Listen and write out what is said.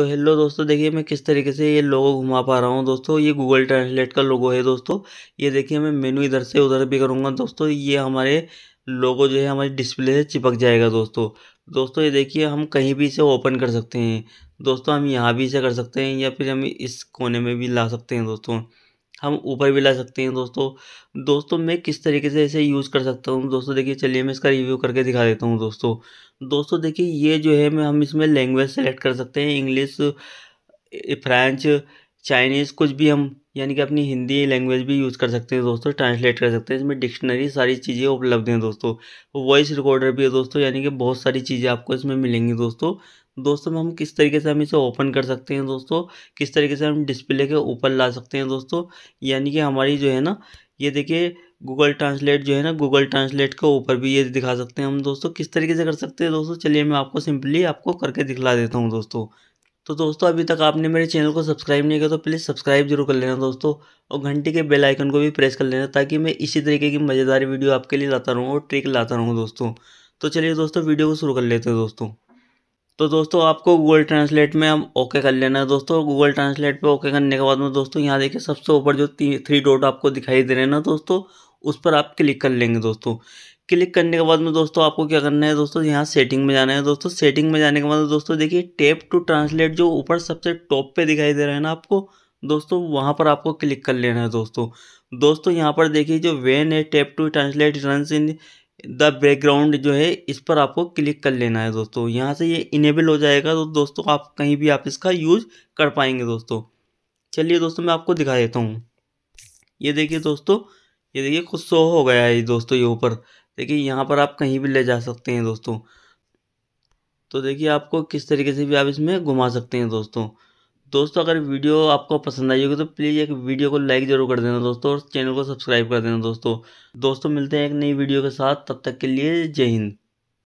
तो हेलो दोस्तों देखिए मैं किस तरीके से ये लोगो घुमा पा रहा हूँ दोस्तों ये गूगल ट्रांसलेट का लोगो है दोस्तों ये देखिए मैं मेनू इधर से उधर भी करूँगा दोस्तों ये हमारे लोगो जो है हमारी डिस्प्ले से चिपक जाएगा दोस्तों दोस्तों ये देखिए हम कहीं भी इसे ओपन कर सकते हैं दोस्तों हम यहाँ भी इसे कर सकते हैं या फिर हम इस कोने में भी ला सकते हैं दोस्तों हम ऊपर भी ला सकते हैं दोस्तों दोस्तों मैं किस तरीके से इसे यूज़ कर सकता हूँ दोस्तों देखिए चलिए मैं इसका रिव्यू करके दिखा देता हूँ दोस्तों दोस्तों देखिए ये जो है मैं हम इसमें लैंग्वेज सेलेक्ट कर सकते हैं इंग्लिश फ्रेंच चाइनीज़ कुछ भी हम यानी कि अपनी हिंदी लैंग्वेज भी यूज़ कर सकते हैं दोस्तों ट्रांसलेट कर सकते हैं इसमें डिक्शनरी सारी चीज़ें उपलब्ध हैं दोस्तों वॉइस रिकॉर्डर भी है दोस्तों यानी कि बहुत सारी चीज़ें आपको इसमें मिलेंगी दोस्तों दोस्तों हम किस तरीके से हम इसे ओपन कर सकते हैं दोस्तों किस तरीके से हम डिस्प्ले के ऊपर ला सकते हैं दोस्तों यानी कि हमारी जो है ना ये देखिए गूगल ट्रांसलेट जो है ना गूगल ट्रांसलेट के ऊपर भी ये दिखा सकते हैं हम दोस्तों किस तरीके से कर सकते हैं दोस्तों चलिए मैं आपको सिंपली आपको करके दिखला देता हूँ दोस्तों तो दोस्तों अभी तक आपने मेरे चैनल को सब्सक्राइब नहीं किया तो प्लीज़ सब्सक्राइब जरूर कर लेना दोस्तों और घंटी के बेल आइकन को भी प्रेस कर लेना ताकि मैं इसी तरीके की मज़ेदारी वीडियो आपके लिए लाता रहूँ और ट्रिक लाता रहूँ दोस्तों तो चलिए दोस्तों वीडियो को शुरू कर लेते हैं दोस्तों तो दोस्तों आपको गूगल ट्रांसलेट में हम ओके कर लेना है दोस्तों गूगल ट्रांसलेट पर ओके करने के बाद में दोस्तों यहाँ देखिए सबसे ऊपर जो थ्री डॉट आपको दिखाई दे रहे हैं ना दोस्तों उस पर आप क्लिक कर लेंगे दोस्तों क्लिक करने के बाद में दोस्तों आपको क्या करना है दोस्तों यहाँ सेटिंग में जाना है दोस्तों सेटिंग में जाने के बाद दोस्तों देखिए टेप टू ट्रांसलेट जो ऊपर सबसे टॉप पे दिखाई दे रहा है ना आपको दोस्तों वहाँ पर आपको क्लिक कर लेना है दोस्तों दोस्तों यहाँ पर देखिए जो वेन है tap to translate run in the background जो है इस पर आपको क्लिक कर लेना है दोस्तों यहाँ से ये इनेबल हो जाएगा तो दोस्तों आप कहीं भी आप इसका यूज कर पाएंगे दोस्तों चलिए दोस्तों मैं आपको दिखा देता हूँ ये देखिए दोस्तों ये देखिए कुछ सो हो गया है दोस्तों ये ऊपर देखिए यहाँ पर आप कहीं भी ले जा सकते हैं दोस्तों तो देखिए आपको किस तरीके से भी आप इसमें घुमा सकते हैं दोस्तों दोस्तों अगर वीडियो आपको पसंद आई होगी तो प्लीज़ एक वीडियो को लाइक ज़रूर कर देना दोस्तों और चैनल को सब्सक्राइब कर देना दोस्तों दोस्तों मिलते हैं एक नई वीडियो के साथ तब तक के लिए जय हिंद